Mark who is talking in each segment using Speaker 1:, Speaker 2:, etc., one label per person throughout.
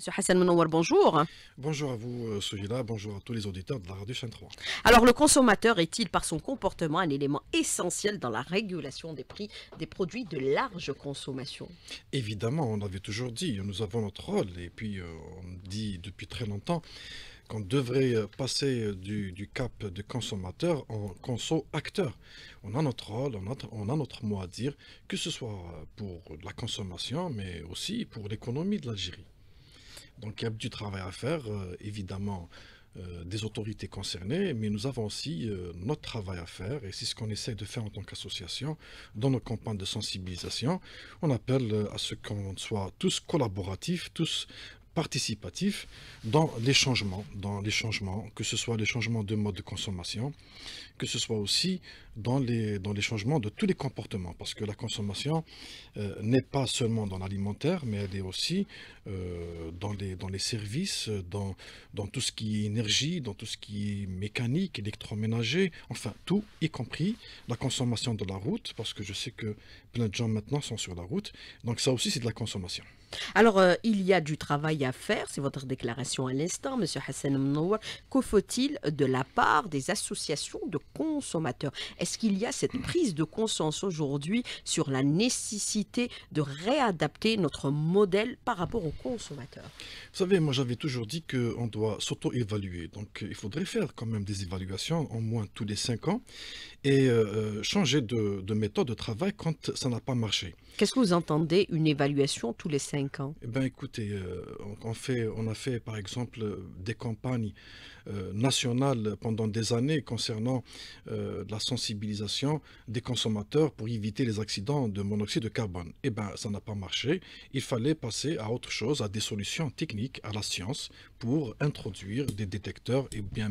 Speaker 1: Monsieur Hassan Mounouar, bonjour. Bonjour à vous, euh, Soyla. Bonjour à tous les auditeurs de la radio Chaîne Alors, le consommateur est-il, par son comportement, un élément essentiel dans la régulation des prix des produits de large consommation
Speaker 2: Évidemment, on l'avait toujours dit. Nous avons notre rôle. Et puis, euh, on dit depuis très longtemps qu'on devrait euh, passer du, cap de consommateur en conso-acteur. On a notre rôle, on a, notre mot à dire, que ce soit pour la consommation, mais aussi pour l'économie de l'Algérie. Donc il y a du travail à faire, euh, évidemment, euh, des autorités concernées, mais nous avons aussi euh, notre travail à faire, et c'est ce qu'on essaie de faire en tant qu'association dans nos campagnes de sensibilisation. On appelle à ce qu'on soit tous collaboratifs, tous participatif dans les changements, dans les changements, que ce soit les changements de mode de consommation, que ce soit aussi dans les, dans les changements de tous les comportements, parce que la consommation euh, n'est pas seulement dans l'alimentaire, mais elle est aussi euh, dans, les, dans les services, dans, dans tout ce qui est énergie, dans tout ce qui est mécanique, électroménager, enfin tout, y compris la consommation de la route, parce que je sais que plein de gens maintenant sont sur la route, donc ça aussi c'est de la consommation.
Speaker 1: Alors, euh, il y a du travail à faire, c'est votre déclaration à l'instant, Monsieur Hassan Mnour. Que faut-il de la part des associations de consommateurs Est-ce qu'il y a cette prise de conscience aujourd'hui sur la nécessité de réadapter notre modèle par rapport aux consommateurs
Speaker 2: Vous savez, moi j'avais toujours dit qu'on doit s'auto-évaluer. Donc, il faudrait faire quand même des évaluations, au moins tous les cinq ans, et euh, euh, changer de méthode de travail quand ça n'a pas marché.
Speaker 1: Qu'est-ce que vous entendez une évaluation tous les cinq ans Eh
Speaker 2: bien, écoutez, euh, on, a fait par exemple des campagnes euh, nationales pendant des années concernant euh, la sensibilisation des consommateurs pour éviter les accidents de monoxyde de carbone. Eh bien, ça n'a pas marché. Il fallait passer à autre chose, à des solutions techniques, à la science pour introduire des détecteurs et bien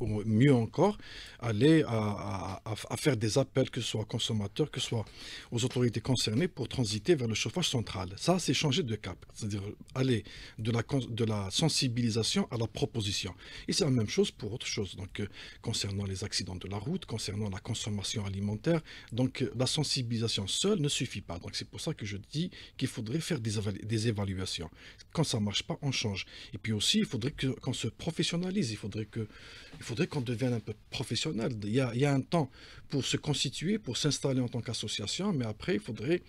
Speaker 2: mieux encore aller à faire des appels que ce soit aux consommateurs, que ce soit aux autorités concernées pour transiter vers le chauffage central. Ça, c'est changer de cap, c'est-à-dire aller de la, de la sensibilisation à la proposition. Et c'est la même chose pour autre chose, donc euh, concernant les accidents de la route, concernant la consommation alimentaire. Donc euh, la sensibilisation seule ne suffit pas. Donc c'est pour ça que je dis qu'il faudrait faire des, des, évaluations. Quand ça marche pas, on change. Et puis aussi, il faudrait qu'on se professionnalise, il faudrait que, il faudrait qu'on devienne un peu professionnel. Il il y a un temps pour se constituer, pour s'installer en tant qu'association, mais après, il faudrait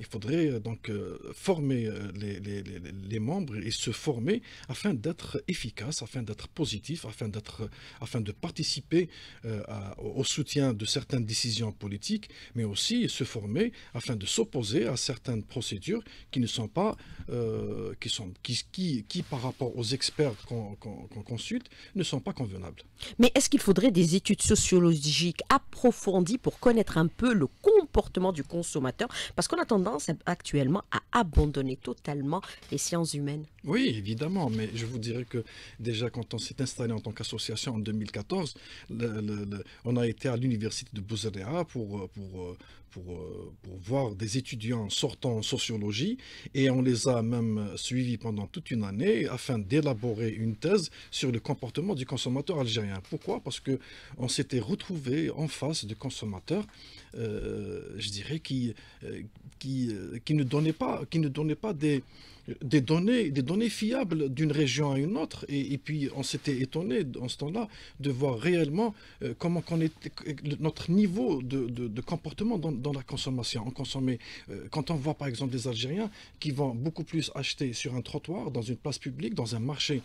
Speaker 2: il faudrait euh, donc euh, former euh, les, membres et se former afin d'être efficace, afin d'être positif, afin, d'être, afin de participer au soutien de certaines décisions politiques, mais aussi se former afin de s'opposer à certaines procédures qui ne sont pas, qui, sont, qui, qui, par rapport aux experts qu'on consulte, ne sont pas convenables. Mais est-ce qu'il faudrait
Speaker 1: des études sociologiques approfondies pour connaître un peu le comportement du consommateur Parce qu'on a tendance actuellement à abandonner totalement les sciences humaines.
Speaker 2: Oui, évidemment, mais je vous dirais que déjà quand on s'est installé en tant qu'association en 2014, on a été à l'université de Bouzaréa pour, euh, pour, euh, pour, euh, pour, voir des étudiants sortant en sociologie et on les a même suivis pendant toute une année afin d'élaborer une thèse sur le comportement du consommateur algérien. Pourquoi Parce qu'on s'était retrouvé en face de consommateurs euh, je dirais, qui, euh, qui, euh, qui, ne donnait pas, qui ne donnait pas des, des données, des données fiables d'une région à une autre. Et, puis, on s'était étonné en ce temps-là de voir réellement euh, comment on était, euh, notre niveau de, comportement dans, la consommation. On consommait, euh, quand on voit par exemple des Algériens qui vont beaucoup plus acheter sur un trottoir, dans une place publique, dans un marché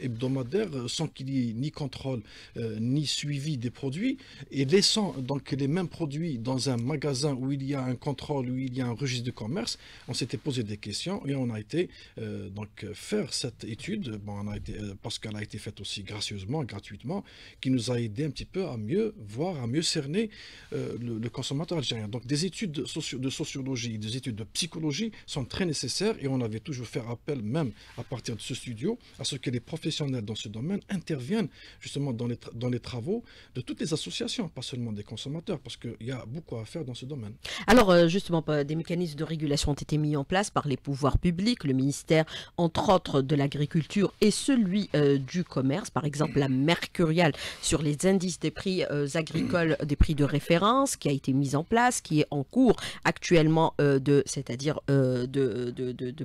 Speaker 2: hebdomadaire, sans qu'il y ait ni contrôle ni suivi des produits, et laissant donc les mêmes produits dans un magasin où il y a un contrôle, où il y a un registre de commerce, on s'était posé des questions et on a été euh, donc faire cette étude, bon, euh, parce qu'elle a été faite aussi gracieusement, gratuitement, qui nous a aidé un petit peu à mieux voir, à mieux cerner euh, le, consommateur algérien. Donc des études de, sociologie, des études de psychologie sont très nécessaires et on avait toujours fait appel, même à partir de ce studio, à ce que les professionnels dans ce domaine interviennent justement dans les, dans les travaux de toutes les associations, pas seulement des consommateurs, parce qu'il y a beaucoup à faire dans ce domaine.
Speaker 1: Alors justement, des mécanismes de régulation ont été mis en place par les pouvoirs publics le ministère entre autres de l'agriculture et celui euh, du commerce, par exemple la mercuriale sur les indices des prix euh, agricoles, des prix de référence qui a été mise en place, qui est en cours actuellement euh, de, c'est-à-dire de,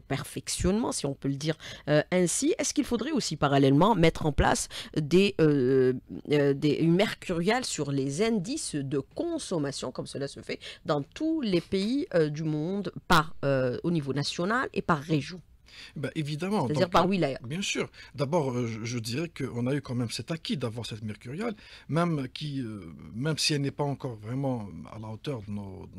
Speaker 1: perfectionnement, si on peut le dire ainsi. Est-ce qu'il faudrait aussi parallèlement mettre en place des, des une sur les indices de consommation, comme cela se fait dans tous les pays du monde, par au niveau national et par région? Bah, évidemment. dire
Speaker 2: par Bien sûr. D'abord, euh, je, dirais qu'on a eu quand même cet acquis d'avoir cette mercuriale, même, qui, euh, même si elle n'est pas encore vraiment à la hauteur de, nos,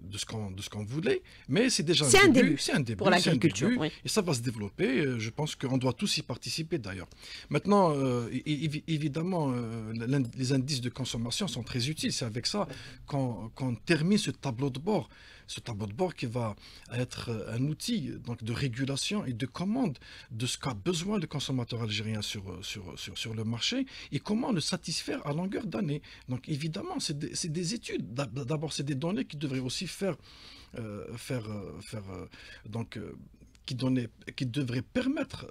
Speaker 2: de, de ce qu'on voulait, mais c'est déjà un, début, C'est un, début, pour l'agriculture, et ça va se développer. Euh, je pense qu'on doit tous y participer d'ailleurs. Maintenant, évidemment, les indices de consommation sont très utiles. C'est avec ça qu'on termine ce tableau de bord ce tableau de bord qui va être euh, un outil donc, de régulation et de commande de ce qu'a besoin le consommateur algérien sur, euh, euh, sur, sur, le marché et comment le satisfaire à longueur d'année. Donc évidemment, c'est des, études. D'abord, c'est des données qui devraient aussi faire, faire, faire donc, qui, qui devrait permettre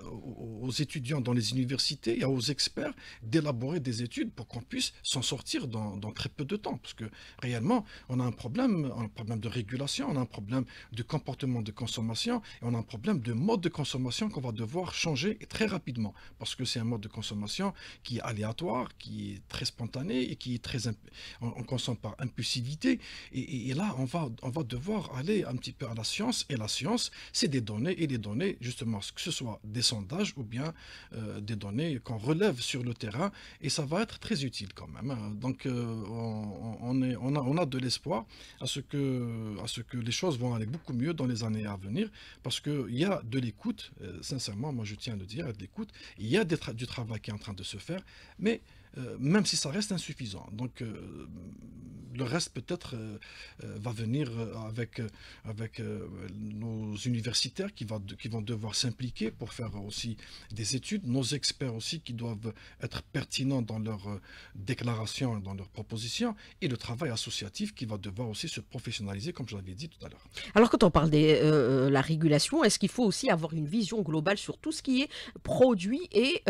Speaker 2: aux, étudiants dans les universités et aux experts d'élaborer des études pour qu'on puisse s'en sortir dans, très peu de temps. Parce que réellement, on a un problème, un problème de régulation, on a un problème de comportement de consommation et on a un problème de mode de consommation qu'on va devoir changer très rapidement. Parce que c'est un mode de consommation qui est aléatoire, qui est très spontané et qui est très... On, consomme par impulsivité. Et, là, on va, on va devoir aller un petit peu à la science. Et la science, c'est des données et des données, justement, que ce soit des sondages ou bien euh, des données qu'on relève sur le terrain, et ça va être très utile quand même. Hein. Donc euh, on, a, on, a, de l'espoir à, ce que, à ce que les choses vont aller beaucoup mieux dans les années à venir, parce qu'il y a de l'écoute, euh, sincèrement, moi je tiens à le dire, de l'écoute, il y a du travail qui est en train de se faire, mais... Euh, même si ça reste insuffisant. Donc euh, le reste peut-être euh, va venir avec, avec nos universitaires qui, va, qui vont devoir s'impliquer pour faire aussi des études, nos experts aussi qui doivent être pertinents dans leur déclarations, dans leurs propositions, et le travail associatif qui va devoir aussi se professionnaliser, comme je l'avais dit tout à l'heure.
Speaker 1: Alors quand on parle de la régulation, est-ce qu'il faut aussi avoir une vision globale sur tout ce qui est produit et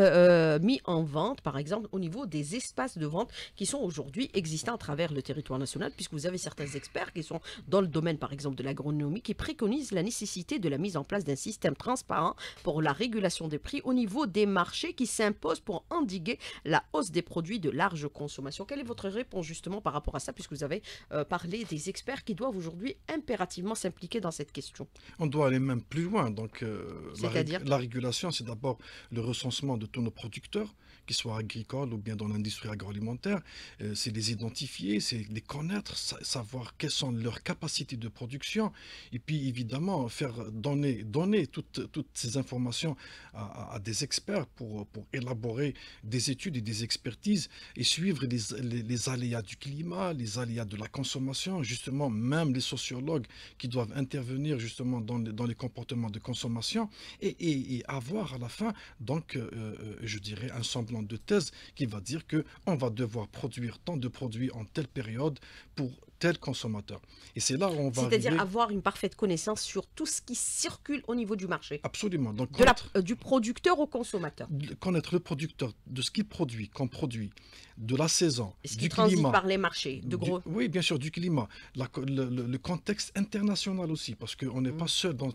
Speaker 1: mis en vente, par exemple, au niveau des des espaces de vente qui sont aujourd'hui existants à travers le territoire national, puisque vous avez certains experts qui sont dans le domaine, par exemple, de l'agronomie, qui préconisent la nécessité de la mise en place d'un système transparent pour la régulation des prix au niveau des marchés qui s'imposent pour endiguer la hausse des produits de large consommation. Quelle est votre réponse justement par rapport à ça, puisque vous avez euh, parlé des experts qui doivent aujourd'hui impérativement s'impliquer dans cette question
Speaker 2: On doit aller même plus loin. Donc, euh, la, la régulation, c'est d'abord le recensement de tous nos producteurs qu'ils soient agricoles ou bien dans l'industrie agroalimentaire, euh, c'est les identifier, c'est les connaître, savoir quelles sont leurs capacités de production, et puis évidemment faire donner, donner toutes, toutes ces informations à, des experts pour, pour, élaborer des études et des expertises et suivre les, les, aléas du climat, les aléas de la consommation, justement même les sociologues qui doivent intervenir justement dans les, dans les comportements de consommation et, et, avoir à la fin donc euh, euh, je dirais un semblant de thèse qui va dire que on va devoir produire tant de produits en telle période pour tel consommateur. Et c'est là où
Speaker 1: on va. C'est-à-dire avoir une parfaite connaissance sur tout ce qui circule au niveau du marché. Absolument. Donc, de la,
Speaker 2: euh, du producteur au consommateur. Connaître le producteur, de ce qu'il produit, qu'on produit, de la saison, -ce du climat. par les
Speaker 1: marchés, de oui,
Speaker 2: bien sûr, du climat, la, le, contexte international aussi, parce qu'on n'est mm. pas seul dans,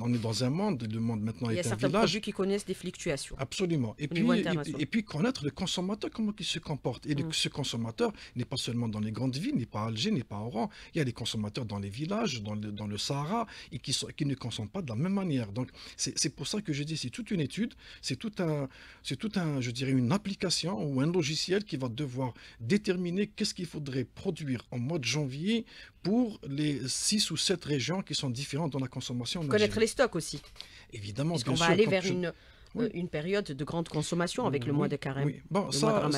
Speaker 2: on, est dans un monde, le monde maintenant est un village. Il y a certains produits qui
Speaker 1: connaissent des fluctuations.
Speaker 2: Absolument. Et puis, et, puis connaître le consommateur comment il se comporte. Et mm. ce consommateur n'est pas seulement dans les grandes villes, n'est pas à Alger, n'est pas à Oran. Il y a des consommateurs dans les villages, dans le, dans le Sahara, et qui, sont, qui ne consomment pas de la même manière. Donc c'est pour ça que je dis, c'est toute une étude, c'est tout un, c'est tout un, je dirais, une application ou un logiciel qui va devoir déterminer qu'est-ce qu'il faudrait produire en mois de janvier pour les 6 ou 7 régions qui sont différentes dans la consommation. Connaître les
Speaker 1: stocks aussi. Évidemment, va aller vers une euh, une période de grande consommation avec le mois de carême. Oui. Bon, ça,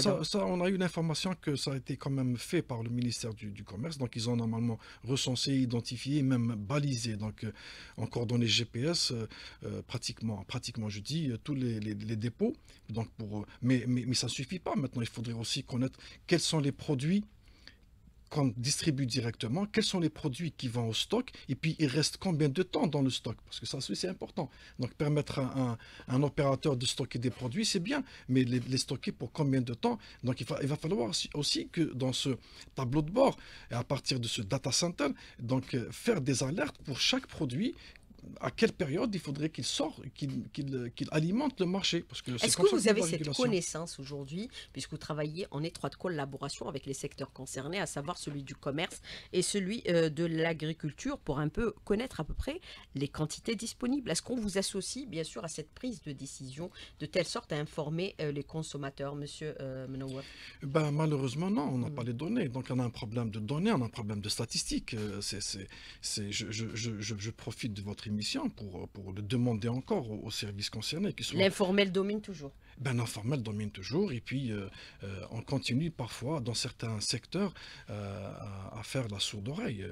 Speaker 2: on a eu l'information que ça a été quand même fait par le ministère du, Commerce. Donc, ils ont normalement recensé, identifié, même balisé. Donc, euh, encore dans les GPS, euh, pratiquement, pratiquement, je dis, tous les, dépôts. Donc, pour, mais, mais, mais ça ne suffit pas. Maintenant, il faudrait aussi connaître quels sont les produits qu'on distribue directement, quels sont les produits qui vont au stock et puis il reste combien de temps dans le stock parce que ça c'est important. Donc permettre à un, opérateur de stocker des produits c'est bien, mais les, stocker pour combien de temps Donc il va, il va falloir aussi que dans ce tableau de bord et à partir de ce data center, donc euh, faire des alertes pour chaque produit à quelle période il faudrait qu'il sorte, qu'il alimente le marché. Est-ce que vous avez cette connaissance
Speaker 1: aujourd'hui, puisque vous travaillez en étroite collaboration avec les secteurs concernés, à savoir celui du commerce et celui euh, de l'agriculture, pour un peu connaître à peu près les quantités disponibles Est-ce qu'on vous associe, bien sûr, à cette prise de décision, de telle sorte à informer euh, les consommateurs, Monsieur euh,
Speaker 2: ben, Malheureusement, non, on n'a mm. pas les données. Donc, on a un problème de données, on a un problème de statistiques. C euh, c'est, je, je, je, je profite de votre mission pour, euh, pour le demander encore aux, aux services concernés. L'informel domine toujours ben, l'informel domine toujours. Et puis, euh, euh, on continue parfois, dans certains secteurs, euh, à, faire la sourde oreille.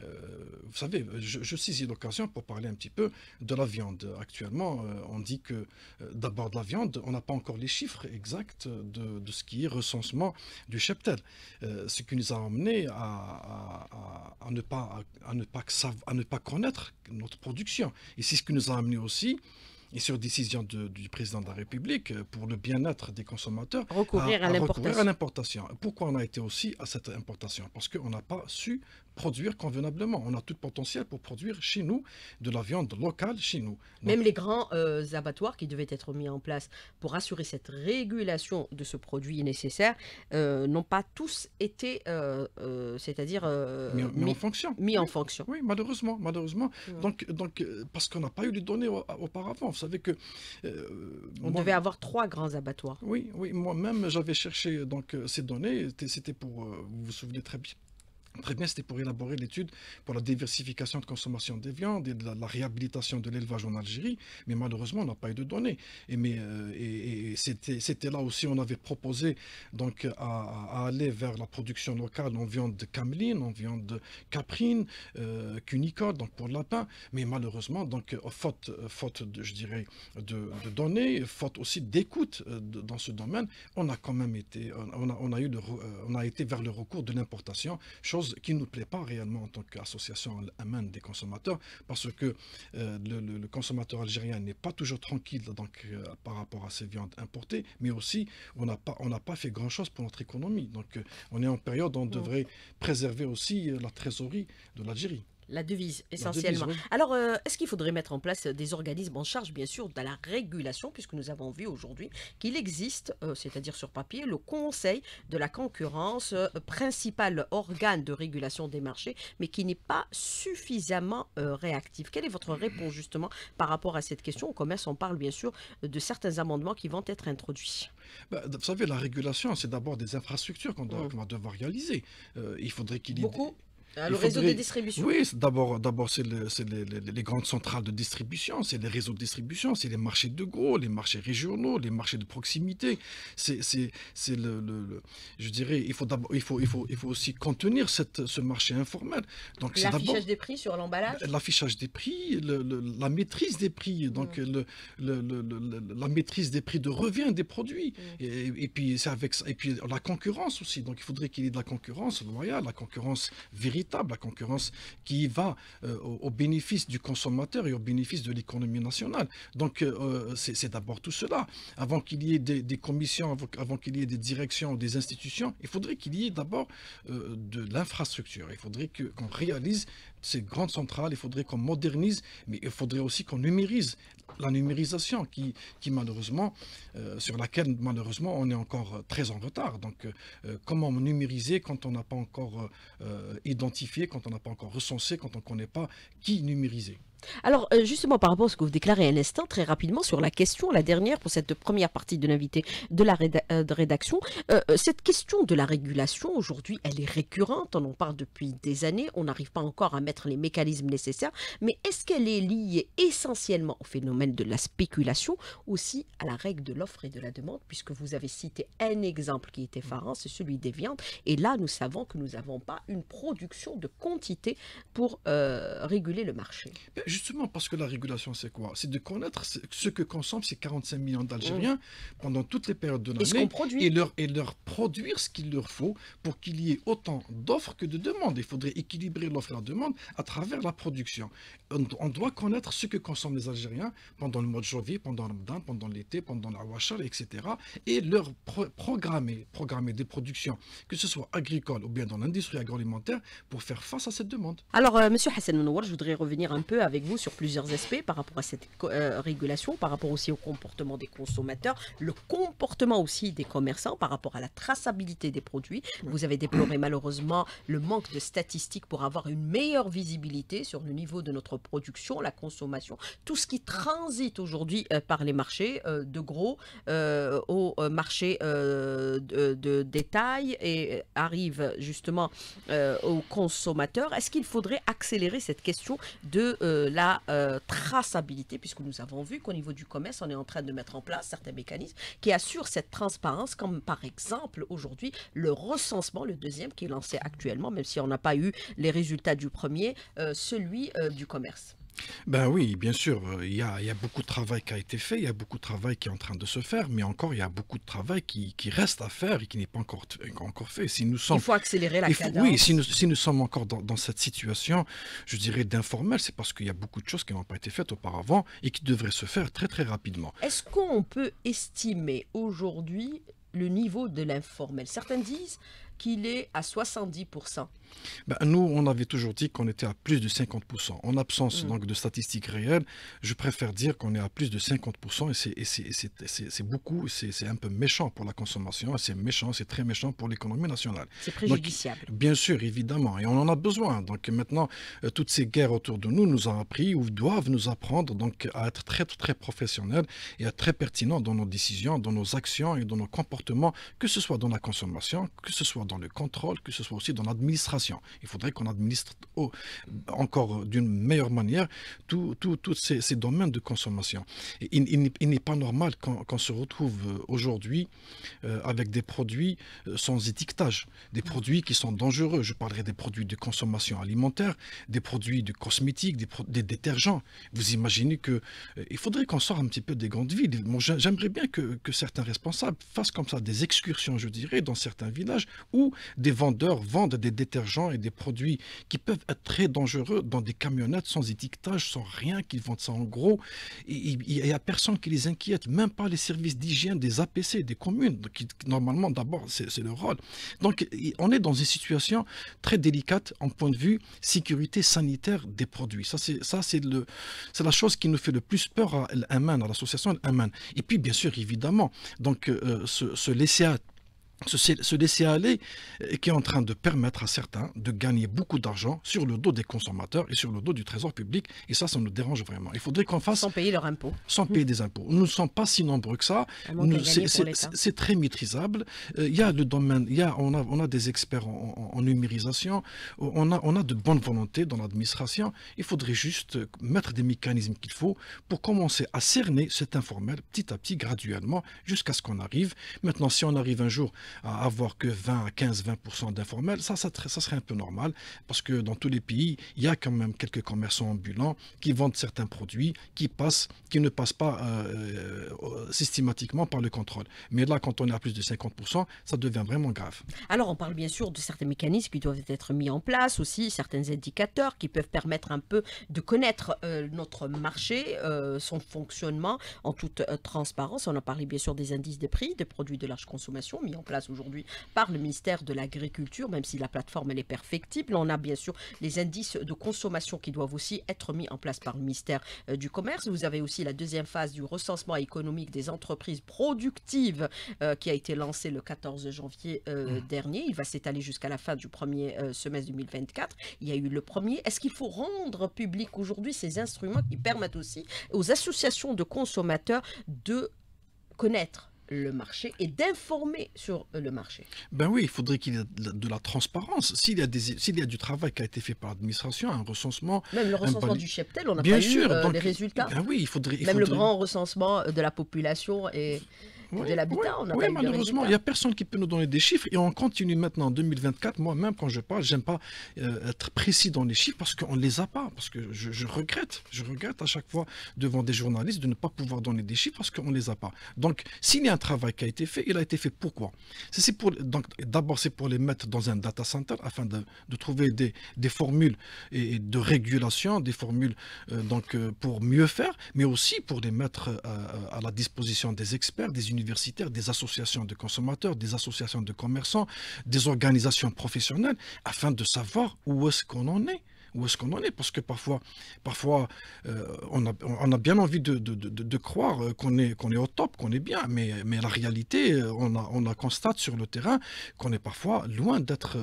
Speaker 2: vous savez, je, saisis l'occasion pour parler un petit peu de la viande. Actuellement, on dit que d'abord de la viande, on n'a pas encore les chiffres exacts de, ce qui est recensement du cheptel. ce qui nous a amené à, ne, pas, ne pas, à ne pas connaître notre production. Et c'est ce qui nous a amené aussi et sur décision du président de la République euh, pour le bien-être des consommateurs recourir à, à l'importation. Pourquoi on a été aussi à cette importation Parce qu'on n'a pas su produire
Speaker 1: convenablement. On a tout le potentiel pour produire chez nous de la viande locale chez nous. Même les grands euh, abattoirs qui devaient être mis en place pour assurer cette régulation de ce produit nécessaire euh, n'ont pas tous été, euh, c'est-à-dire mis, en fonction. oui, malheureusement, malheureusement. Donc, donc, parce qu'on n'a pas eu les données auparavant. Vous savez que on devait avoir trois grands abattoirs.
Speaker 2: Oui, oui. Moi-même, j'avais cherché donc ces données. C'était pour, vous vous souvenez très bien Très bien, c'était pour élaborer l'étude pour la diversification de consommation des viandes et de la, réhabilitation de l'élevage en Algérie, mais malheureusement, on n'a pas eu de données. Et, mais, euh, et, c'était là aussi, on avait proposé donc, à, aller vers la production locale en viande de cameline, en viande caprine, euh, donc pour lapin, mais malheureusement, donc, euh, faute, euh, faute de, je dirais, de, données, faute aussi d'écoute dans ce domaine, on a quand même été, on a, eu on a été vers le recours de l'importation, chose qui ne nous plaît pas réellement en tant qu'association amène des consommateurs, parce que euh, le, consommateur algérien n'est pas toujours tranquille donc, euh, par rapport à ces viandes importées, mais aussi on n'a pas, pas fait grand-chose pour notre économie. Donc euh, on est en période où on mm. devrait préserver aussi la trésorerie de l'Algérie.
Speaker 1: La devise, essentiellement. Alors, euh, est-ce qu'il faudrait mettre en place des organismes en charge, bien sûr, de la régulation, puisque nous avons vu aujourd'hui qu'il existe, euh, c'est-à-dire sur papier, le Conseil de la concurrence, euh, principal organe de régulation des marchés, mais qui n'est pas suffisamment réactif. Quelle est votre réponse, justement, par rapport à cette question Au commerce, on parle, bien sûr, de certains amendements qui vont être introduits. Bah, vous savez, la régulation,
Speaker 2: c'est d'abord des infrastructures qu'on doit, oh. devoir réaliser. il faudrait qu'il y ait... Beaucoup
Speaker 1: ah, le réseau de distribution Oui,
Speaker 2: d'abord, d'abord c'est les, grandes centrales de distribution, c'est les réseaux de distribution, c'est les marchés de gros, les marchés régionaux, les marchés de proximité. C'est, le, le, je dirais, il faut, il faut, il faut, il faut aussi contenir cette, ce marché informel. Donc, l'affichage des
Speaker 1: prix sur l'emballage
Speaker 2: L'affichage des prix, la maîtrise des prix, donc mmh. le, la maîtrise des prix de revient des produits. Mmh. Et, puis, avec, et puis la concurrence aussi. Donc, il faudrait qu'il y ait de la concurrence loyale, la concurrence véritable la concurrence qui va euh, au, bénéfice du consommateur et au bénéfice de l'économie nationale. Donc euh, euh, c'est d'abord tout cela. Avant qu'il y ait des, commissions, avant, qu'il y ait des directions, des institutions, il faudrait qu'il y ait d'abord de l'infrastructure. Il faudrait qu'on réalise ces grandes centrales, il faudrait qu'on modernise, mais il faudrait aussi qu'on numérise la numérisation qui, malheureusement, euh, sur laquelle malheureusement on est encore très en retard. Donc euh, comment numériser quand on n'a pas encore euh, identifié, quand on n'a pas encore recensé, quand on ne connaît pas qui numériser
Speaker 1: alors euh, justement par rapport à ce que vous déclarez un instant, très rapidement sur la question, la dernière pour cette première partie de l'invité de la euh, rédaction, euh, cette question de la régulation aujourd'hui, elle est récurrente, on en parle depuis des années, on n'arrive pas encore à mettre les mécanismes nécessaires, mais est-ce qu'elle est liée essentiellement au phénomène de la spéculation, aussi à la règle de l'offre et de la demande, puisque vous avez cité un exemple qui était effarant, c'est celui des viandes, et là nous savons que nous n'avons pas une production de quantité pour réguler le marché justement parce que la régulation, c'est quoi C'est de connaître
Speaker 2: ce que consomment ces 45 millions d'Algériens mmh. pendant toutes les périodes de l'année et leur, et leur produire ce qu'il leur faut pour qu'il y ait autant d'offres que de demandes. Il faudrait équilibrer l'offre et la demande à travers la production. On, doit connaître ce que consomment les Algériens pendant le mois de janvier, pendant Ramadan, pendant l'été, pendant la Wachal, etc. et leur programmer, programmer des productions, que ce soit agricole ou bien dans l'industrie agroalimentaire, pour faire face à cette demande.
Speaker 1: Alors, M. Euh, Monsieur Hassan Mounouar, je voudrais revenir un peu avec vous sur plusieurs aspects par rapport à cette euh, régulation, par rapport aussi au comportement des consommateurs, le comportement aussi des commerçants par rapport à la traçabilité des produits. Vous avez déploré malheureusement le manque de statistiques pour avoir une meilleure visibilité sur le niveau de notre production, la consommation, tout ce qui transite aujourd'hui euh, par les marchés, euh, de gros au marché de, de, détail et arrive justement aux consommateurs. Est-ce qu'il faudrait accélérer cette question de la euh, traçabilité, puisque nous avons vu qu'au niveau du commerce, on est en train de mettre en place certains mécanismes qui assurent cette transparence, comme par exemple aujourd'hui le recensement, le deuxième qui est lancé actuellement, même si on n'a pas eu les résultats du premier, euh, celui euh, du commerce.
Speaker 2: Ben oui, bien sûr, euh, il y, a, beaucoup de travail qui a été fait, il y a beaucoup de travail qui est en train de se faire, mais encore, il y a beaucoup de travail qui, reste à faire et qui n'est pas encore, euh, encore fait. nous il faut
Speaker 1: accélérer la cadence. Oui, si
Speaker 2: nous, sommes encore dans, dans cette situation, je dirais d'informel, c'est parce qu'il y a beaucoup de choses qui n'ont pas été faites auparavant et qui devraient se faire très très rapidement.
Speaker 1: Est-ce qu'on peut estimer aujourd'hui le niveau de l'informel Certains disent qu'il est à 70%.
Speaker 2: Ben, nous, on avait toujours dit qu'on était à plus de 50%. En absence mm. donc, de statistiques réelles, je préfère dire qu'on est à plus de 50% et c'est beaucoup, c'est un peu méchant pour la consommation, c'est méchant, c'est très méchant pour l'économie nationale. C'est préjudiciable. bien sûr, évidemment, et on en a besoin. Donc maintenant, euh, toutes ces guerres autour de nous nous ont appris ou doivent nous apprendre donc, à être très, très professionnels et à être très pertinents dans nos décisions, dans nos actions et dans nos comportements, que ce soit dans la consommation, que ce soit dans le contrôle, que ce soit aussi dans l'administration il faudrait qu'on administre encore d'une meilleure manière tous ces, domaines de consommation. il, n'est pas normal qu'on se retrouve euh, aujourd'hui euh, avec des produits euh, sans étiquetage, des mm. produits qui sont dangereux. Je parlerai des produits de consommation alimentaire, des produits de cosmétiques, des, détergents. Vous imaginez que il faudrait qu'on sorte un petit peu des grandes villes. J'aimerais bien que, que certains responsables fassent comme ça des excursions, je dirais, dans certains villages où des vendeurs vendent des détergents et des produits qui peuvent être très dangereux dans des camionnettes sans étiquetage, sans rien, qu'ils vendent ça en gros. Il n'y a personne qui les inquiète, même pas les services d'hygiène des APC, des communes, qui normalement d'abord c'est leur rôle. Donc on est dans une situation très délicate en point de vue sécurité sanitaire des produits. Ça c'est la chose qui nous fait le plus peur à l'Aman, à l'association Aman. Et puis bien sûr évidemment, donc se, euh, se laisser à se, laisser aller qui est en train de permettre à certains de gagner beaucoup d'argent sur le dos des consommateurs et sur le dos du trésor public. Et ça, ça nous dérange vraiment. Il faudrait qu'on fasse... Sans payer leurs impôts. Sans payer des impôts. Nous ne sommes pas si nombreux que ça. C'est très maîtrisable. Euh, il y a le domaine, y a, on, a, on a des experts en, numérisation, euh, on a, on a de bonnes volontés dans l'administration. Il faudrait juste mettre des mécanismes qu'il faut pour commencer à cerner cet informel petit à petit, graduellement, jusqu'à ce qu'on arrive. Maintenant, si on arrive un jour à avoir que 20, à 15, 20% d'informels, ça, ça, serait un peu normal parce que dans tous les pays, il y a quand même quelques commerçants ambulants qui vendent certains produits qui passent, qui ne passent pas euh, euh, systématiquement par le contrôle. Mais là, quand on est à plus de 50%, ça devient
Speaker 1: vraiment grave. Alors, on parle bien sûr de certains mécanismes qui doivent être mis en place aussi, certains indicateurs qui peuvent permettre un peu de connaître euh, notre marché, son fonctionnement en toute transparence. On a parlé bien sûr des indices de prix, des produits de large consommation mis en place aujourd'hui par le ministère de l'Agriculture, même si la plateforme elle est perfectible. On a bien sûr les indices de consommation qui doivent aussi être mis en place par le ministère euh, du Commerce. Vous avez aussi la deuxième phase du recensement économique des entreprises productives euh, qui a été lancée le 14 janvier euh, mmh. dernier. Il va s'étaler jusqu'à la fin du premier semestre 2024. Il y a eu le premier. Est-ce qu'il faut rendre public aujourd'hui ces instruments qui permettent aussi aux associations de consommateurs de connaître le marché et d'informer sur le marché.
Speaker 2: Ben oui, il faudrait qu'il y ait de la transparence. S'il y, a a du travail qui a été fait par l'administration, un recensement... Même le recensement du cheptel, on n'a pas sûr, eu les résultats. Eh ben oui, il faudrait... Même le grand
Speaker 1: recensement de la population et oui, malheureusement, il n'y a
Speaker 2: personne qui peut nous donner des chiffres et on continue maintenant en 2024. Moi-même, quand je parle, j'aime pas euh, être précis dans les chiffres parce qu'on ne les a pas. Parce que je, regrette, je regrette à chaque fois devant des journalistes de ne pas pouvoir donner des chiffres parce qu'on ne les a pas. Donc, s'il y a un travail qui a été fait, il a été fait pourquoi c'est pour, donc, D'abord, c'est pour les mettre dans un data center afin de, trouver des, formules et, de régulation, des formules euh, donc, euh, pour mieux faire, mais aussi pour les mettre à, à la disposition des experts, des universités des associations de consommateurs, des associations de commerçants, des organisations professionnelles, afin de savoir où est-ce qu'on en est où est-ce qu'on en est, parce que parfois, parfois euh, on, a, bien envie de, croire euh, qu'on est, qu'on est au top, qu'on est bien, mais, mais la réalité, euh, on, la constate sur le terrain qu'on est parfois loin d'être,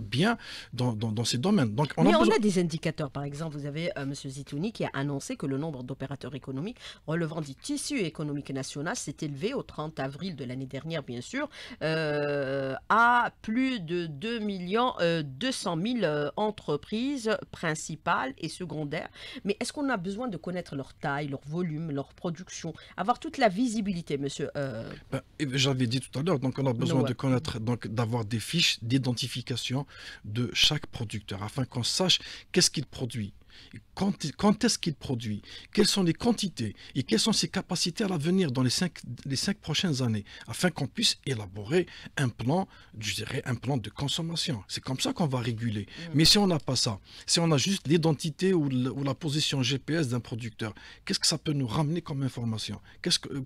Speaker 2: bien dans, ces domaines. mais on a des
Speaker 1: indicateurs, par exemple, vous avez M. Zitouni qui a annoncé que le nombre d'opérateurs économiques relevant du tissu économique national s'est élevé au 30 avril de l'année dernière, bien sûr, à plus de 2 millions 200 000 entreprises principales et secondaires, mais est-ce qu'on a besoin de connaître leur taille, leur volume, leur production, avoir toute la visibilité, monsieur euh,
Speaker 2: ben, eh ben, J'avais dit tout à l'heure, donc on a besoin de connaître, donc d'avoir des fiches d'identification de chaque producteur afin qu'on sache qu'est-ce qu'il produit quand, est-ce qu'il produit Quelles sont les quantités Et quelles sont ses capacités à l'avenir dans les cinq, les cinq prochaines années Afin qu'on puisse élaborer un plan, je dirais, un plan de consommation. C'est comme ça qu'on va réguler. Mm. Mais si on n'a pas ça, si on a juste l'identité ou, la position GPS d'un producteur, qu'est-ce que ça peut nous ramener comme information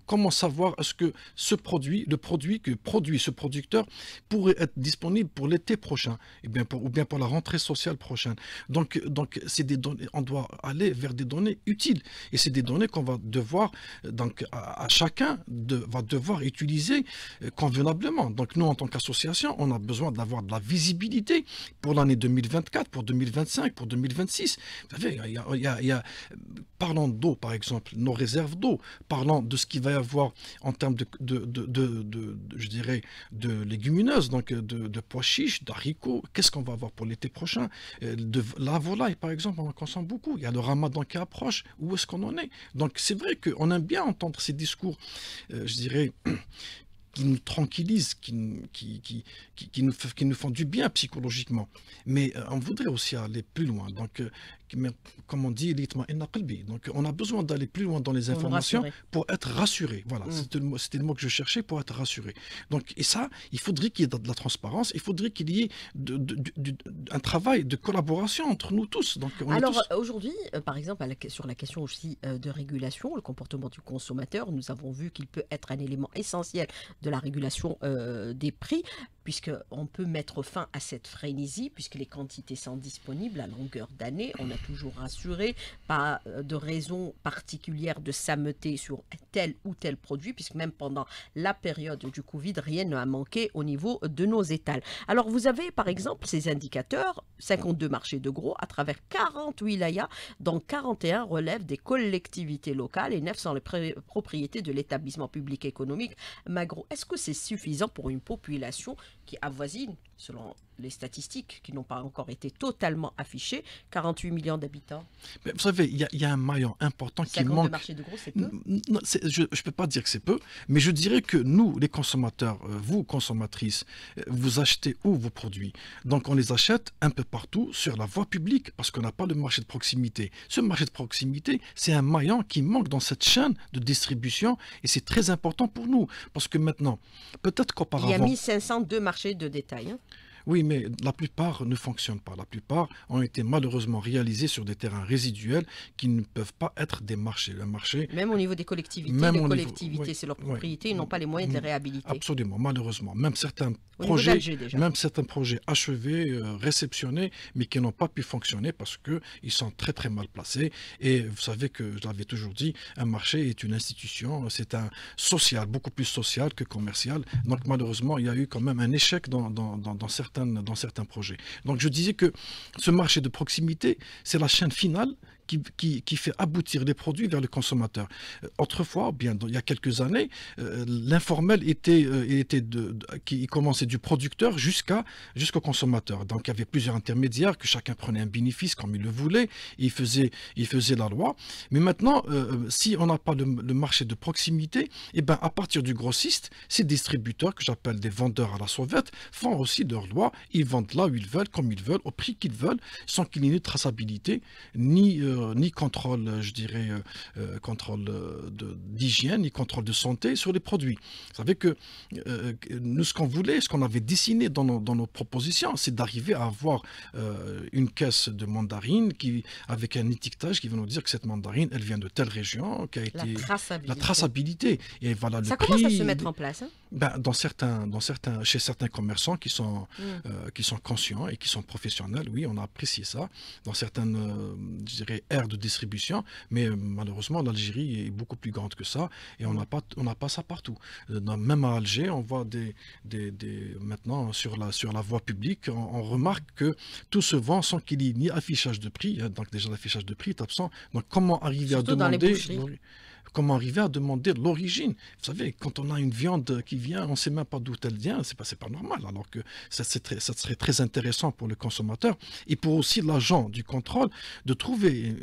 Speaker 2: Comment savoir est-ce que ce produit, le produit que produit ce producteur, pourrait être disponible pour l'été prochain eh ou bien pour la rentrée sociale prochaine Donc, donc c'est des, on doit aller vers des données utiles. Et c'est des données qu'on va devoir, donc à, chacun va devoir utiliser euh, convenablement. Donc nous, en tant qu'association, on a besoin d'avoir de la visibilité pour l'année 2024, pour 2025, pour 2026. Vous savez, y a, parlons d'eau, par exemple, nos réserves d'eau, parlons de ce qu'il va y avoir en termes de, je dirais, de légumineuses, donc de, pois chiches, d'haricots, qu'est-ce qu'on va avoir pour l'été prochain, euh, de la volaille, par exemple, on va beaucoup. Il y a le ramadan qui approche. Où est-ce qu'on en est Donc c'est vrai qu'on aime bien entendre ces discours, euh, je dirais, qui nous tranquillisent, qui, qui, nous, qui nous font du bien psychologiquement. Mais euh, on voudrait aussi aller plus loin. Donc euh, comme on dit, donc on a besoin d'aller plus loin dans les informations pour être rassuré. Voilà, mm. c'était le, mot que je cherchais pour être rassuré. Donc, et ça, il faudrait qu'il y ait de la transparence, il faudrait qu'il y ait un travail de collaboration entre nous tous.
Speaker 1: Donc, Alors euh, aujourd'hui, euh, par exemple, sur la question aussi euh, de régulation, le comportement du consommateur, nous avons vu qu'il peut être un élément essentiel de la régulation des prix puisqu'on peut mettre fin à cette frénésie, puisque les quantités sont disponibles à longueur d'année. On a toujours rassuré, pas euh, de raison particulière de s'ameter sur tel ou tel produit, puisque même pendant la période du Covid, rien n'a manqué au niveau de nos étals. Alors vous avez par exemple ces indicateurs, 52 marchés de gros à travers 40 wilayas, dont 41 relèvent des collectivités locales et 9 sont les propriétés de l'établissement public économique Magro. Est-ce que c'est suffisant pour une population qui avoisine selon les statistiques qui n'ont pas encore été totalement affichées, 48 millions d'habitants.
Speaker 2: vous savez, il y, a un maillon important qui manque. le marché de gros, c'est peu Je ne peux pas dire que c'est peu, mais je dirais que nous, les consommateurs, euh, vous, consommatrices, euh, vous achetez où vos produits Donc on les achète un peu partout sur la voie publique, parce qu'on n'a pas de marché de proximité. Ce marché de proximité, c'est un maillon qui manque dans cette chaîne de distribution, et c'est très important pour nous, parce que maintenant, peut-être qu'auparavant... Il y a
Speaker 1: 1502 marchés de détail. Hein.
Speaker 2: Oui, mais la plupart ne fonctionnent pas. La plupart ont été malheureusement réalisés sur des terrains résiduels qui ne peuvent pas être des marchés. Le marché,
Speaker 1: même au niveau des collectivités, collectivités, c'est leur propriété, ils n'ont pas les moyens de les mm. réhabiliter.
Speaker 2: Absolument, malheureusement. Même certains, projets, même achevés, euh, réceptionnés, mais qui n'ont pas pu fonctionner parce qu'ils sont très très mal placés. Et vous savez que, je l'avais toujours dit, un marché est une institution, c'est un social, beaucoup plus social que commercial. Donc malheureusement, il y a eu quand même un échec dans certains dans certains projets. Donc je disais que ce marché de proximité, c'est la chaîne finale qui, fait aboutir les produits vers le consommateur euh, autrefois, bien il y a quelques années, euh, l'informel était, euh, était de, qui commençait du producteur jusqu'à jusqu'au consommateur. Donc il y avait plusieurs intermédiaires que chacun prenait un bénéfice comme il le voulait, il faisait il faisait la loi. Mais maintenant, si on n'a pas le, marché de proximité, et eh ben à partir du grossiste, ces distributeurs que j'appelle des vendeurs à la sauvette font aussi leur loi. Ils vendent là où ils veulent, comme ils veulent, au prix qu'ils veulent, sans qu'il y ait ni traçabilité ni euh, ni contrôle, euh, je dirais, euh, contrôle d'hygiène, ni contrôle de santé sur les produits. Vous savez que nous, ce qu'on voulait, ce qu'on avait dessiné dans nos, propositions, c'est d'arriver à avoir une caisse de mandarines qui, avec un étiquetage qui va nous dire que cette mandarine, elle vient de telle région, qui a été la traçabilité. La traçabilité. Et voilà, Ça commence à se mettre en place. Hein. Bah, dans certains, dans certains, chez certains commerçants qui sont, mm. euh, qui sont conscients et qui sont professionnels, oui, on a apprécié ça. Dans certaines, euh, je dirais, aires de distribution, mais euh, malheureusement, l'Algérie est beaucoup plus grande que ça et on n'a pas, pas ça partout. Dans, même à Alger, on voit des, maintenant sur la, sur la voie publique, on, remarque que tout se vend sans qu'il y ait ni affichage de prix. Hein, donc déjà l'affichage de prix est absent. Donc comment arriver à demander comment arriver à demander l'origine. Vous savez, quand on a une viande qui vient, on ne sait même pas d'où elle vient, c'est pas, pas normal, alors que ça, serait très intéressant pour le consommateur et pour aussi l'agent du contrôle de trouver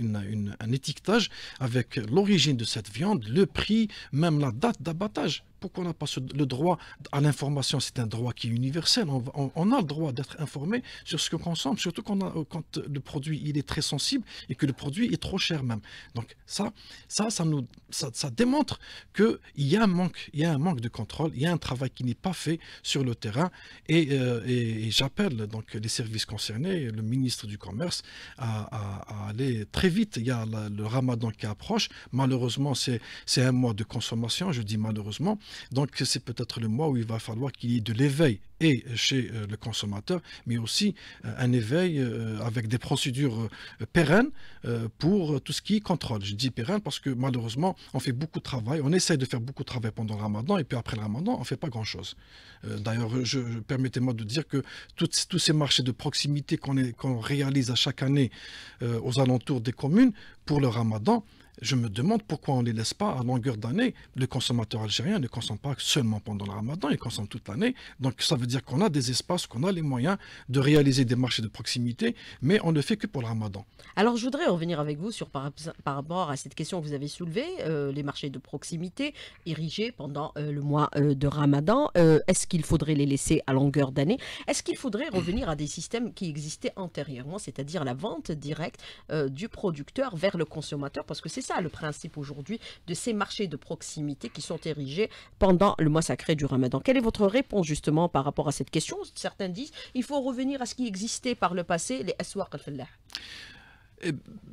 Speaker 2: un étiquetage avec l'origine de cette viande, le prix, même la date d'abattage qu'on on n'a pas le droit à l'information C'est un droit qui est universel. On, a le droit d'être informé sur ce qu'on consomme, surtout quand, le produit il est très sensible et que le produit est trop cher même. Donc ça, ça, ça nous, ça, démontre qu'il y a un manque, il y a un manque de contrôle, il y a un travail qui n'est pas fait sur le terrain. Et, euh, j'appelle donc les services concernés, le ministre du Commerce, à, aller très vite. Il y a le Ramadan qui approche. Malheureusement, c'est un mois de consommation. Je dis malheureusement donc c'est peut-être le mois où il va falloir qu'il y ait de l'éveil et chez euh, le consommateur, mais aussi euh, un éveil euh, avec des procédures pérennes pour tout ce qui contrôle. Je dis pérenne parce que malheureusement, on fait beaucoup de travail, on essaye de faire beaucoup de travail pendant le ramadan, et puis après le ramadan, on ne fait pas grand-chose. D'ailleurs, permettez-moi de dire que tous ces marchés de proximité qu'on réalise à chaque année aux alentours des communes, pour le ramadan, je me demande pourquoi on ne les laisse pas à longueur d'année. Le consommateur algérien ne consomme pas seulement pendant le ramadan, il consomme toute l'année. Donc ça veut dire qu'on a des espaces, qu'on a les moyens de réaliser des marchés de proximité, mais on ne fait que pour le ramadan.
Speaker 1: Alors je voudrais revenir avec vous sur, par, rapport à cette question que vous avez soulevée, euh, les marchés de proximité érigés pendant euh, le mois euh, de ramadan. Est-ce qu'il faudrait les laisser à longueur d'année Est-ce qu'il faudrait revenir à des systèmes qui existaient antérieurement, c'est-à-dire la vente directe du producteur vers le consommateur Parce que c'est ça le principe aujourd'hui de ces marchés de proximité qui sont érigés pendant le mois sacré du Ramadan. Quelle est votre réponse justement par rapport à cette question Certains disent il faut revenir à ce qui existait par le passé, les aswaq al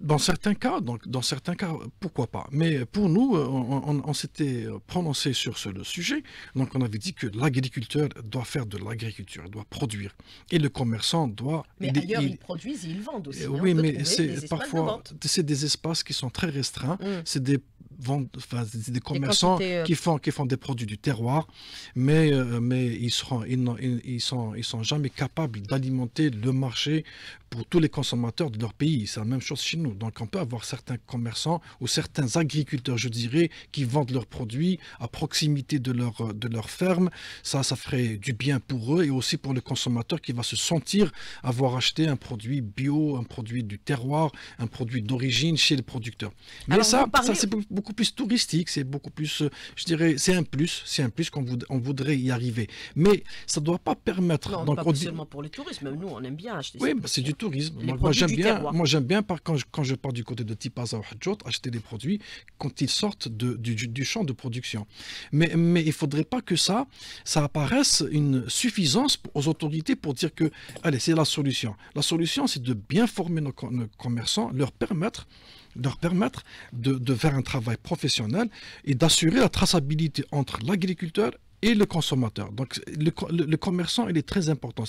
Speaker 2: dans certains cas, donc, dans certains cas, pourquoi pas. Mais pour nous, euh, on, s'était prononcé sur ce le sujet. Donc, on avait dit que l'agriculteur doit faire de l'agriculture, doit produire, et le commerçant doit. Mais ailleurs, ils
Speaker 1: produisent, et ils vendent aussi. Euh, hein, oui, mais c'est parfois
Speaker 2: c'est des espaces qui sont très restreints. Mm. C'est des des, commerçants euh, qui, font, qui font des produits du terroir, mais, euh, mais ils ne ils, sont, ils sont jamais capables d'alimenter le marché pour tous les consommateurs de leur pays. C'est la même chose chez nous. Donc on peut avoir certains commerçants ou certains agriculteurs, je dirais, qui vendent leurs produits à proximité de leur, de leur ferme. Ça, ça ferait du bien pour eux et aussi pour le consommateur qui va se sentir avoir acheté un produit bio, un produit du terroir, un produit d'origine chez le producteur. Mais ça, ça c'est beaucoup plus touristique, c'est beaucoup plus, euh, je dirais, c'est un plus, c'est un plus qu'on voudrait y arriver. Mais ça ne doit pas permettre. Non, donc, pas seulement
Speaker 1: pour les touristes, même nous, on aime bien acheter. Oui, c'est du tourisme. moi, j'aime bien, moi,
Speaker 2: j'aime bien par, quand, je, quand je pars du côté de Tipaza ou Hadjot, acheter des produits quand ils sortent du, champ de production. Mais, mais il ne faudrait pas que ça, ça apparaisse une suffisance aux autorités pour dire que, allez, c'est la solution. La solution, c'est de bien former nos commerçants, leur permettre leur permettre de, de faire un travail professionnel et d'assurer la traçabilité entre l'agriculteur et le consommateur. Donc le, commerçant, il est très important.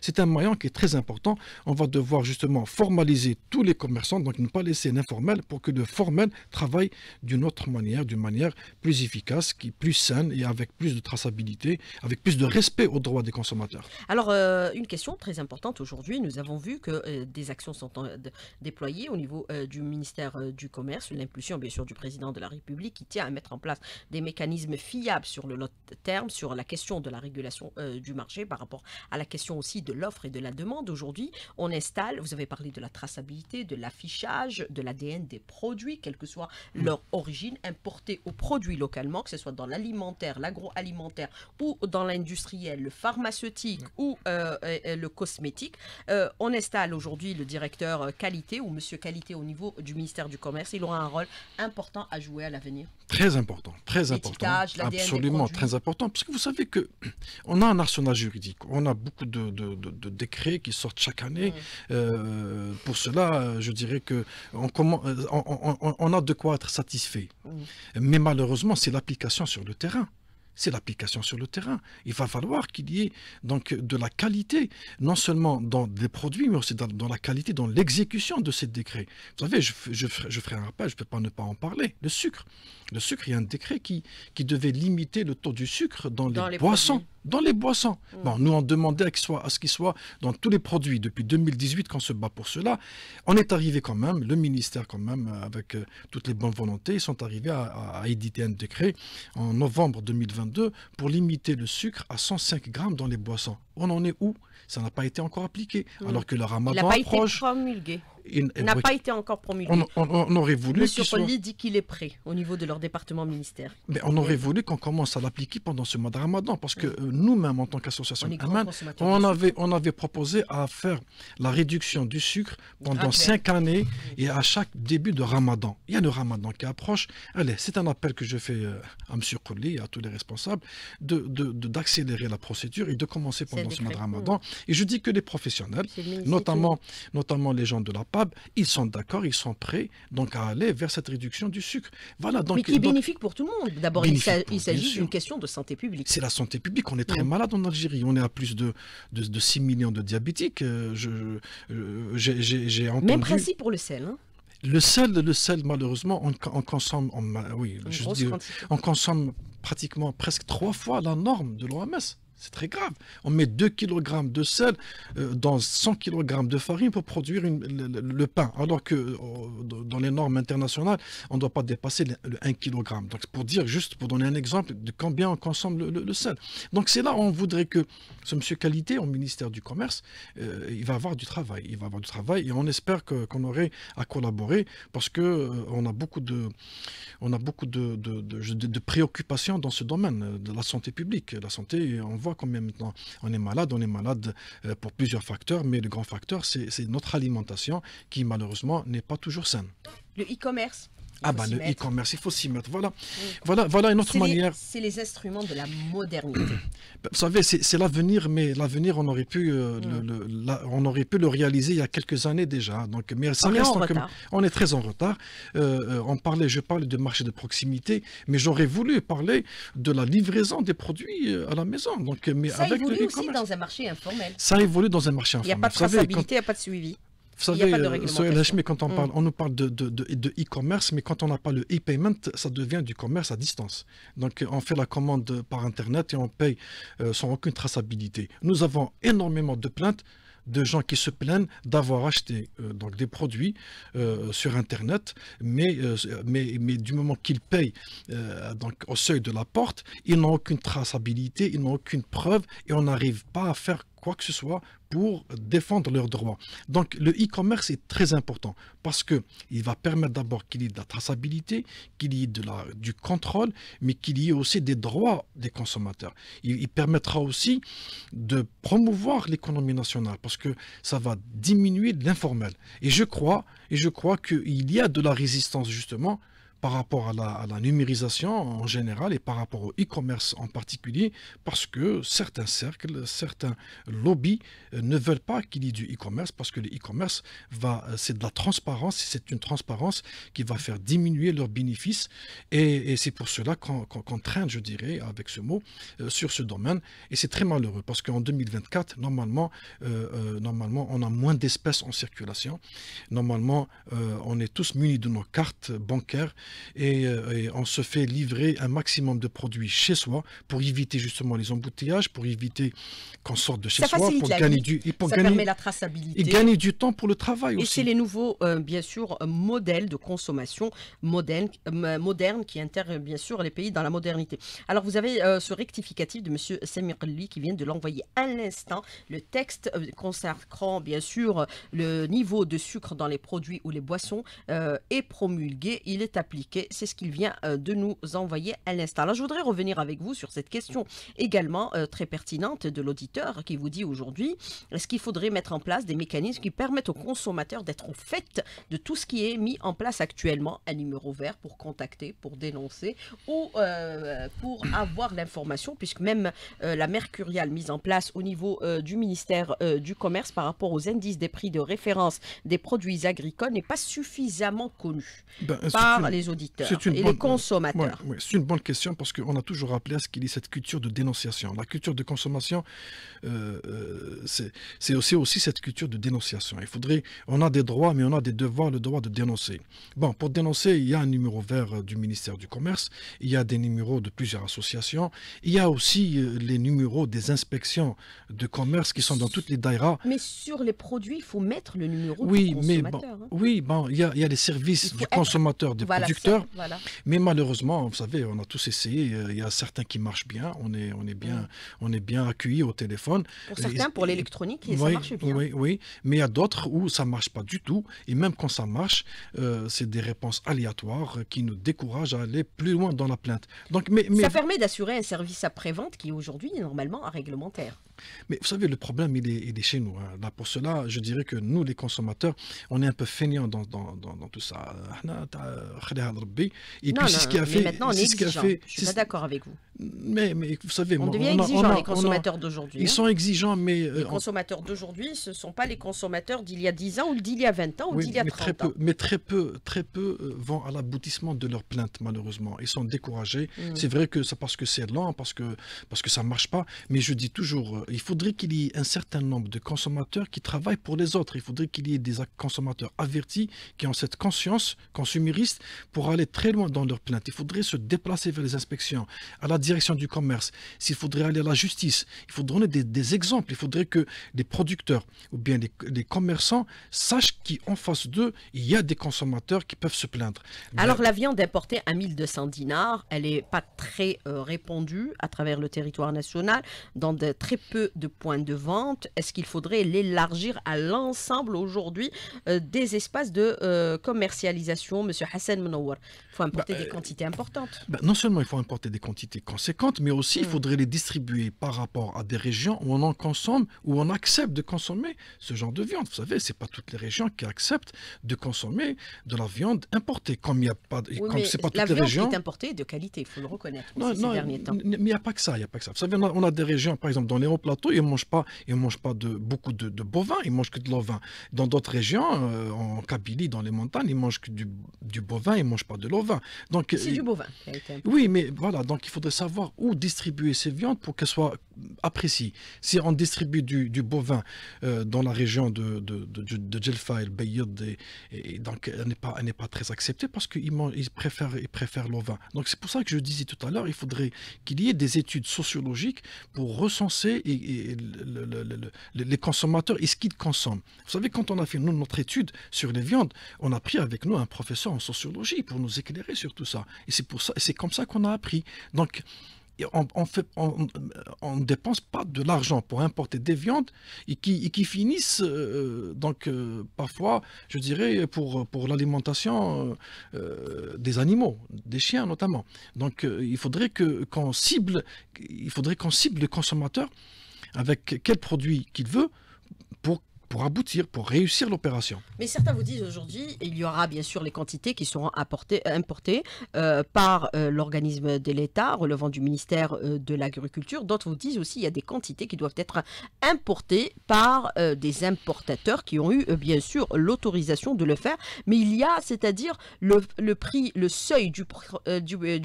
Speaker 2: C'est un moyen qui est très important. On va devoir justement formaliser tous les commerçants, donc ne pas laisser l'informel pour que le formel travaille d'une autre manière, d'une manière plus efficace, qui plus saine et avec plus de traçabilité, avec plus de respect aux droits des consommateurs.
Speaker 1: Alors euh, une question très importante aujourd'hui, nous avons vu que euh, des actions sont euh, déployées au niveau du ministère du Commerce, l'impulsion bien sûr du président de la République qui tient à mettre en place des mécanismes fiables sur le lot terme sur la question de la régulation euh, du marché par rapport à la question aussi de l'offre et de la demande. Aujourd'hui, on installe, vous avez parlé de la traçabilité, de l'affichage, de l'ADN des produits, quelle que soit mm. leur origine, importés aux produits localement, que ce soit dans l'alimentaire, l'agroalimentaire ou dans l'industriel, le pharmaceutique mm. ou euh, euh, le cosmétique. on installe aujourd'hui le directeur qualité ou monsieur qualité au niveau du ministère du Commerce. Il aura un rôle important à jouer à l'avenir.
Speaker 2: Très important, très important. Absolument, très important important, que vous savez que on a un arsenal juridique, on a beaucoup de, décrets qui sortent chaque année. Mm. Euh, pour cela, je dirais que euh, on, on, a de quoi être satisfait. Mm. Mais malheureusement, c'est l'application sur le terrain c'est l'application sur le terrain. Il va falloir qu'il y ait donc de la qualité, non seulement dans des produits, mais aussi dans, la qualité, dans l'exécution de ces décrets. Vous savez, je, je, ferai un rappel, je ne peux pas ne pas en parler. Le sucre. Le sucre, il y a un décret qui, qui devait limiter le taux du sucre dans, les, poissons. boissons dans les boissons. Mm. Bon, nous, on demandait à, soit, ce qu'il soit dans tous les produits. Depuis 2018, on se bat pour cela, on est arrivé quand même, le ministère quand même, euh, avec euh, toutes les bonnes volontés, ils sont arrivés à, à, éditer un décret en novembre 2022 pour limiter le sucre à 105 grammes dans les boissons on en est où Ça n'a pas été encore appliqué. Hmm. Alors que le ramadan il approche.
Speaker 1: promulgué. Il n'a pas été encore promulgué. On,
Speaker 2: aurait voulu. Monsieur dit
Speaker 1: qu'il est prêt au niveau de leur département ministère.
Speaker 2: Mais on aurait voulu qu'on commence à l'appliquer pendant ce mois de Ramadan, parce que euh, nous-mêmes, en tant qu'association commune, on avait, on avait proposé à faire la réduction du sucre pendant cinq années et à chaque début de Ramadan. Il y a le Ramadan qui approche. Allez, c'est un appel que je fais euh, à Monsieur Colli et à tous les responsables d'accélérer de, la procédure et de commencer pendant Ramadan. Et je dis que les professionnels, notamment, notamment les gens de la PAB, ils sont d'accord, ils sont prêts donc à aller vers cette réduction du sucre. Voilà, donc, Mais qui est bénéfique
Speaker 1: pour tout le monde. D'abord, il s'agit d'une
Speaker 2: question de santé publique. C'est la santé publique. On est très malade en Algérie. On est à plus de, de, 6 millions de diabétiques. Euh, euh, j'ai entendu... Même principe pour le sel. Hein. le sel, le sel, malheureusement, on, consomme, oui, on consomme pratiquement presque trois fois la norme de l'OMS. C'est très grave. On met 2 kg de sel euh, dans 100 kg de farine pour produire le, pain, alors que euh, dans les normes internationales, on ne doit pas dépasser le, 1 kg. Donc pour dire juste, pour donner un exemple de combien on consomme le, sel. Donc c'est là où on voudrait que ce monsieur qualité au ministère du Commerce, euh, il va avoir du travail. Il va avoir du travail et on espère qu'on aurait à collaborer parce que a beaucoup de, préoccupations dans ce domaine de la santé publique. La santé, on voit quand même, maintenant on est malade. On est malade euh, pour plusieurs facteurs, mais le grand facteur, c'est notre alimentation qui malheureusement n'est pas toujours saine.
Speaker 1: Le e-commerce ah ben le e-commerce,
Speaker 2: il faut s'y mettre. Voilà, mm. voilà, voilà une autre manière.
Speaker 1: C'est les instruments de la modernité.
Speaker 2: Bah, vous savez, c'est l'avenir, mais l'avenir, on aurait pu, euh, le, mm. on aurait pu le réaliser il y a quelques années déjà. Hein. Donc, mais ça on reste est on est très en retard. Euh, euh, on parlait, je parle de marché de proximité, mais j'aurais voulu parler de la livraison des produits à la maison. Donc, mais ça évolue aussi
Speaker 1: dans un marché informel. Ça
Speaker 2: évolue dans un marché informel. Il n'y a pas de traçabilité, il
Speaker 1: n'y a pas de suivi. Vous savez, euh, quand on mm. parle, on
Speaker 2: nous parle de, e-commerce, mais quand on n'a pas le e-payment, ça devient du commerce à distance. Donc, on fait la commande par Internet et on paye euh, sans aucune traçabilité. Nous avons énormément de plaintes de gens qui se plaignent d'avoir acheté euh, donc des produits sur Internet, mais, mais, mais du moment qu'ils payent donc au seuil de la porte, ils n'ont aucune traçabilité, ils n'ont aucune preuve et on n'arrive pas à faire quoi que ce soit pour défendre leurs droits. Donc le e-commerce est très important parce que il va permettre d'abord qu'il y ait de la traçabilité, qu'il y ait du contrôle, mais qu'il y ait aussi des droits des consommateurs. Il, il permettra aussi de promouvoir l'économie nationale parce que ça va diminuer l'informel. Et je crois, et je crois qu'il y a de la résistance justement par rapport à la, numérisation en général et par rapport au e-commerce en particulier, parce que certains cercles, certains lobbies euh, ne veulent pas qu'il y ait du e-commerce, parce que le e-commerce, euh, c'est de la transparence, c'est une transparence qui va faire diminuer leurs bénéfices, et, c'est pour cela qu'on traîne, je dirais, avec ce mot, euh, sur ce domaine, et c'est très malheureux, parce qu'en 2024, normalement, normalement, on a moins d'espèces en circulation, normalement, on est tous munis de nos cartes bancaires, euh, et, on se fait livrer un maximum de produits chez soi pour éviter justement les embouteillages, pour éviter qu'on sorte de chez soi, pour gagner du et pour gagner, gagner du temps pour le travail aussi. Et c'est
Speaker 1: les nouveaux euh, bien sûr euh, modèles de consommation moderne, qui intègrent bien sûr les pays dans la modernité. Alors vous avez ce rectificatif de Monsieur Semirli qui vient de l'envoyer à l'instant. Le texte consacrant bien sûr le niveau de sucre dans les produits ou les boissons est promulgué. Il est appliqué c'est ce qu'il vient euh, de nous envoyer à l'instant. Alors, je voudrais revenir avec vous sur cette question également euh, très pertinente de l'auditeur qui vous dit aujourd'hui est-ce qu'il faudrait mettre en place des mécanismes qui permettent aux consommateurs d'être au fait de tout ce qui est mis en place actuellement Un numéro vert pour contacter, pour dénoncer ou euh, pour avoir l'information, puisque même la mercuriale mise en place au niveau du ministère du Commerce par rapport aux indices des prix de référence des produits agricoles n'est pas suffisamment connue ben, par les auditeurs et les consommateurs
Speaker 2: C'est une bonne question parce qu'on a toujours rappelé à ce qu'il y ait cette culture de dénonciation. La culture de consommation, euh, euh, c'est aussi, aussi cette culture de dénonciation. Il faudrait, on a des droits, mais on a des devoirs, le droit de dénoncer. Bon, pour dénoncer, il y a un numéro vert euh, du ministère du Commerce, il y a des numéros de plusieurs associations, il y a aussi les numéros des inspections de commerce qui sont dans toutes les daïras.
Speaker 1: Mais sur les produits, il faut mettre le numéro oui, du consommateur. Mais bon, hein.
Speaker 2: Oui, bon, il y, a, il y a les services du consommateur, des voilà, mais malheureusement, vous savez, on a tous essayé. Euh, il y a certains qui marchent bien. On est, on est bien, mm. on est bien accueillis au téléphone. Pour certains,
Speaker 1: pour l'électronique, ça marche bien. Oui,
Speaker 2: oui. Mais il y a d'autres où ça marche pas du tout. Et même quand ça marche, euh, c'est des réponses aléatoires qui nous découragent à aller plus loin dans la plainte. Donc, Ça permet
Speaker 1: d'assurer un service après-vente qui aujourd'hui est normalement réglementaire.
Speaker 2: Mais vous savez, le problème, il est, chez nous. Hein. Là, pour cela, je dirais que nous, les consommateurs, on est un peu feignants dans, tout ça. Et puis, c'est ce qui a fait. maintenant on est ce suis pas
Speaker 1: d'accord avec vous.
Speaker 2: mais, mais vous savez, On devient on les consommateurs d'aujourd'hui. ils hein. sont exigeants, mais. Euh, les consommateurs
Speaker 1: d'aujourd'hui, ce ne sont pas les consommateurs d'il y a 10 ans ou d'il y a 20 ans ou d'il y a 30 très ans. peu,
Speaker 2: mais très peu, très peu euh, vont à l'aboutissement de leur plainte, malheureusement. Ils sont découragés. Mmh. C'est vrai que c'est parce que c'est lent, parce que, parce que ça ne marche pas. Mais je dis toujours, euh, il faudrait qu'il y ait un certain nombre de consommateurs qui travaillent pour les autres. Il faudrait qu'il y ait des consommateurs avertis qui ont cette conscience consumériste pour aller très loin dans leurs plaintes. Il faudrait se déplacer vers les inspections, à la direction du commerce. S'il faudrait aller à la justice, il faudrait donner des, exemples. Il faudrait que les producteurs ou bien les, commerçants sachent qu'en face d'eux, il y a des
Speaker 1: consommateurs qui peuvent se plaindre. Alors la viande importée à 1200 dinars, elle n'est pas très euh, répandue à travers le territoire national, dans très peu de points de vente Est-ce qu'il faudrait l'élargir à l'ensemble aujourd'hui euh, des espaces de euh, commercialisation, Monsieur Hassan Mnouar Il faut importer bah, des euh, quantités importantes.
Speaker 2: Bah, non seulement il faut importer des quantités conséquentes, mais aussi il hmm. faudrait les distribuer par rapport à des régions où on en consomme, où on accepte de consommer ce genre de viande. Vous savez, ce n'est pas toutes les régions qui acceptent de consommer de la viande importée, comme il n'y a pas, comme toutes les régions. La viande est
Speaker 1: importée de qualité, il faut le reconnaître. Non,
Speaker 2: Mais il n'y a pas que ça, il a pas que ça. Vous savez, on a, des régions, par exemple, dans l'Europe, plateau, ils ne mangent pas, ils mangent pas beaucoup de, bovins, ils mangent que de l'ovin. Dans d'autres régions, euh, en Kabylie, dans les montagnes, ils mangent que du, bovin, ils ne mangent pas de l'ovin. Donc, c'est euh, du bovin. Oui, mais voilà, donc il faudrait savoir où distribuer ces viandes pour qu'elles soient apprécie. Si on distribue du, bovin euh, dans la région de, de, de, Jelfa et le donc elle n'est pas, pas très acceptée parce qu'ils ils préfèrent, ils préfèrent l'ovin. Donc c'est pour ça que je disais tout à l'heure, il faudrait qu'il y ait des études sociologiques pour recenser les consommateurs et ce qu'ils consomment. Vous savez, quand on a fait notre étude sur les viandes, on a pris avec nous un professeur en sociologie pour nous éclairer sur tout ça. Et c'est c'est comme ça qu'on a appris. Donc, on ne dépense pas de l'argent pour importer des viandes et qui, finissent euh, donc euh, parfois, je dirais, pour, pour l'alimentation euh, des animaux, des chiens notamment. Donc il faudrait que qu'on cible, il faudrait qu'on cible le consommateur avec quel produit
Speaker 1: qu'il veut pour pour aboutir, pour réussir l'opération. Mais certains vous disent aujourd'hui, il y aura bien sûr les quantités qui seront apportées, importées euh, par euh, l'organisme de l'État relevant du ministère euh, de l'Agriculture. D'autres vous disent aussi, il y a des quantités qui doivent être importées par des importateurs qui ont eu bien sûr l'autorisation de le faire. Mais il y a, c'est-à-dire le, prix, le seuil du,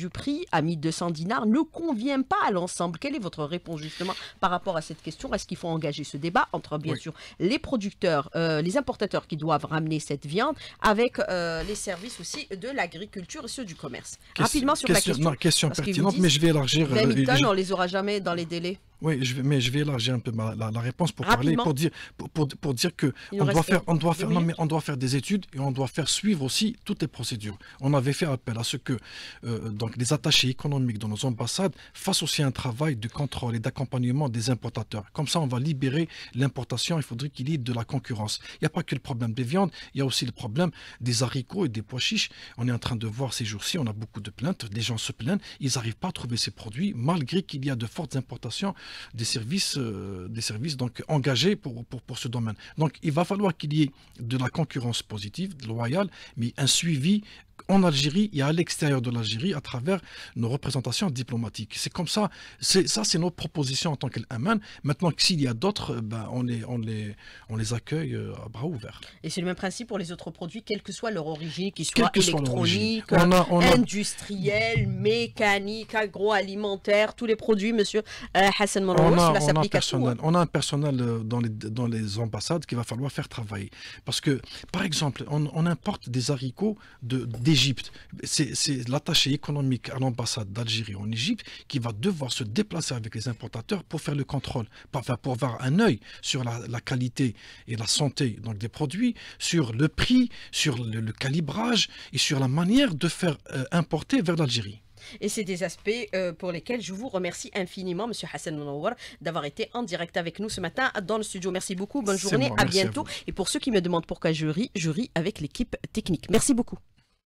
Speaker 1: prix à 1200 dinars ne convient pas à l'ensemble. Quelle est votre réponse justement par rapport à cette question Est-ce qu'il faut engager ce débat entre bien sûr les euh, les importateurs qui doivent ramener cette viande avec euh, les services aussi de l'agriculture et ceux du commerce. Rapidement sur la question. question pertinente, mais
Speaker 2: je vais élargir. Hamilton, euh, on
Speaker 1: les aura jamais dans les délais.
Speaker 2: Oui, mais je vais élargir un peu la, réponse pour parler, pour dire, pour, dire que on doit faire, on doit faire, mais on doit faire des études et on doit faire suivre aussi toutes les procédures. On avait fait appel à ce que euh, donc les attachés économiques dans nos ambassades fassent aussi un travail de contrôle et d'accompagnement des importateurs. Comme ça, on va libérer l'importation. Il faudrait qu'il y ait de la concurrence. Il n'y a pas que le problème des viandes, il y a aussi le problème des haricots et des pois chiches. On est en train de voir ces jours-ci, on a beaucoup de plaintes. Des gens se plaignent, ils n'arrivent pas à trouver ces produits malgré qu'il y a de fortes importations des services, euh, des services donc engagés pour, pour, pour, ce domaine. Donc il va falloir qu'il y ait de la concurrence positive, loyale, mais un suivi en Algérie et à l'extérieur de l'Algérie à travers nos représentations diplomatiques. C'est comme ça, c'est ça c'est nos propositions en tant qu'Aman. Maintenant s'il y a d'autres, ben, on, les, on, les, on les accueille euh, à bras ouverts.
Speaker 1: Et c'est le même principe pour les autres produits, quelle que soit leur origine, qu'ils soient électroniques, industriels, mécaniques, agroalimentaires, tous les produits, monsieur euh, Hassan Mourou, cela s'applique à
Speaker 2: tout. On a un personnel euh, dans les, dans les ambassades qu'il va falloir faire travailler. Parce que, par exemple, on, importe des haricots de d'Égypte. C'est l'attaché économique à l'ambassade d'Algérie en Égypte qui va devoir se déplacer avec les importateurs pour faire le contrôle, enfin, pour avoir un œil sur la, qualité et la santé donc, des produits, sur le prix, sur le, calibrage et sur la manière de faire euh, importer vers l'Algérie.
Speaker 1: Et c'est des aspects euh, pour lesquels je vous remercie infiniment, Monsieur Hassan Mounawar, d'avoir été en direct avec nous ce matin dans le studio. Merci beaucoup, bonne journée, à bientôt. et pour ceux qui me demandent pourquoi je ris, je ris avec l'équipe technique. Merci beaucoup.